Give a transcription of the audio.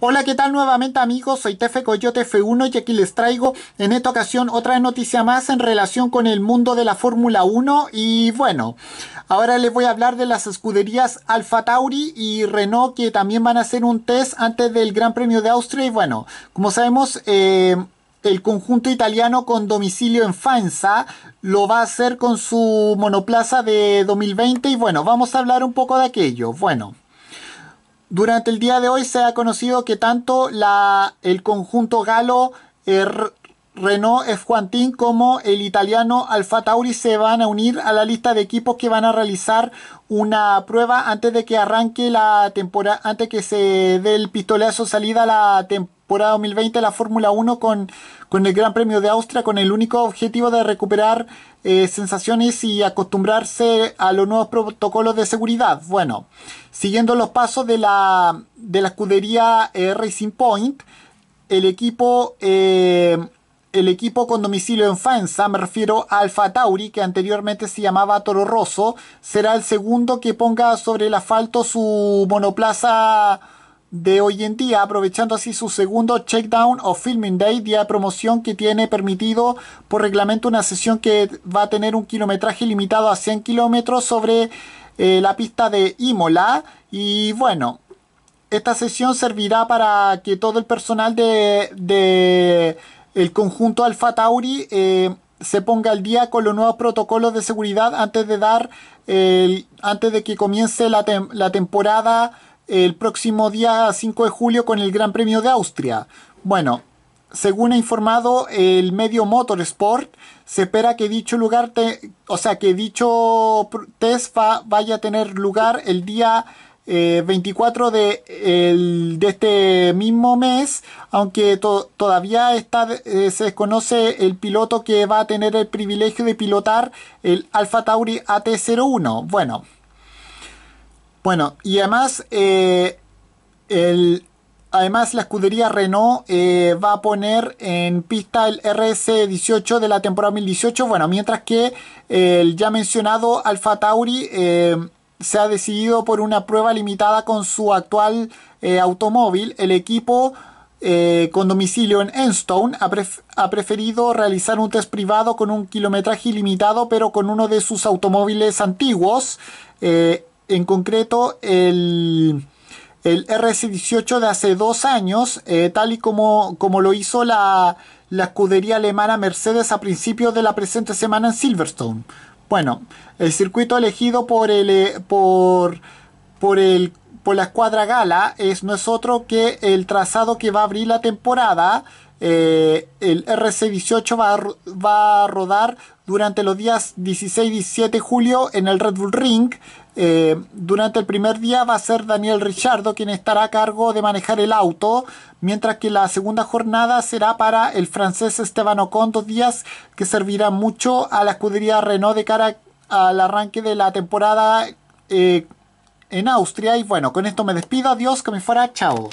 Hola, ¿qué tal nuevamente amigos? Soy Tefe Coyote F1 y aquí les traigo en esta ocasión otra noticia más en relación con el mundo de la Fórmula 1 y bueno, ahora les voy a hablar de las escuderías Alfa Tauri y Renault que también van a hacer un test antes del Gran Premio de Austria y bueno, como sabemos... Eh, el conjunto italiano con domicilio en Fanza lo va a hacer con su monoplaza de 2020 y bueno, vamos a hablar un poco de aquello. Bueno, durante el día de hoy se ha conocido que tanto la, el conjunto galo er, Renault F. como el italiano Alfa Tauri se van a unir a la lista de equipos que van a realizar una prueba antes de que arranque la temporada, antes que se dé el pistolazo salida la temporada temporada 2020 la Fórmula 1 con, el Gran Premio de Austria, con el único objetivo de recuperar eh, sensaciones y acostumbrarse a los nuevos protocolos de seguridad. Bueno, siguiendo los pasos de la, de la escudería eh, Racing Point, el equipo, eh, el equipo con domicilio en Faenza, me refiero a Alfa Tauri, que anteriormente se llamaba Toro Rosso, será el segundo que ponga sobre el asfalto su monoplaza de hoy en día, aprovechando así su segundo checkdown o filming day, día de promoción que tiene permitido por reglamento una sesión que va a tener un kilometraje limitado a 100 kilómetros sobre eh, la pista de Imola. Y bueno, esta sesión servirá para que todo el personal de, el conjunto Alfa Tauri eh, se ponga al día con los nuevos protocolos de seguridad antes de dar antes de que comience la, la temporada el próximo día 5 de julio con el Gran Premio de Austria. Bueno, según ha informado el medio Motorsport, se espera que dicho lugar, o sea, que dicho test vaya a tener lugar el día 24 eh, de, de, este mismo mes, aunque todavía está, eh, se desconoce el piloto que va a tener el privilegio de pilotar el Alfa Tauri AT01. Bueno, bueno, y además, eh, además la escudería Renault eh, va a poner en pista el RS18 de la temporada 2018. Bueno, mientras que eh, el ya mencionado Alfa Tauri se ha decidido por una prueba limitada con su actual automóvil. El equipo con domicilio en Enstone ha, ha, preferido realizar un test privado con un kilometraje ilimitado pero con uno de sus automóviles antiguos en concreto el, rc 18 de hace dos años, eh, tal y como, como lo hizo la, escudería alemana Mercedes a principios de la presente semana en Silverstone. Bueno, el circuito elegido por el, eh, por, por el la escuadra gala es, no es otro que el trazado que va a abrir la temporada. Eh, el RC18 va va a rodar durante los días 16 y 17 de julio en el Red Bull Ring eh, durante el primer día va a ser Daniel Richardo quien estará a cargo de manejar el auto, mientras que la segunda jornada será para el francés Esteban Ocon, dos días que servirá mucho a la escudería Renault de cara al arranque de la temporada eh, en Austria. Y bueno, con esto me despido, adiós, que me fuera, chao.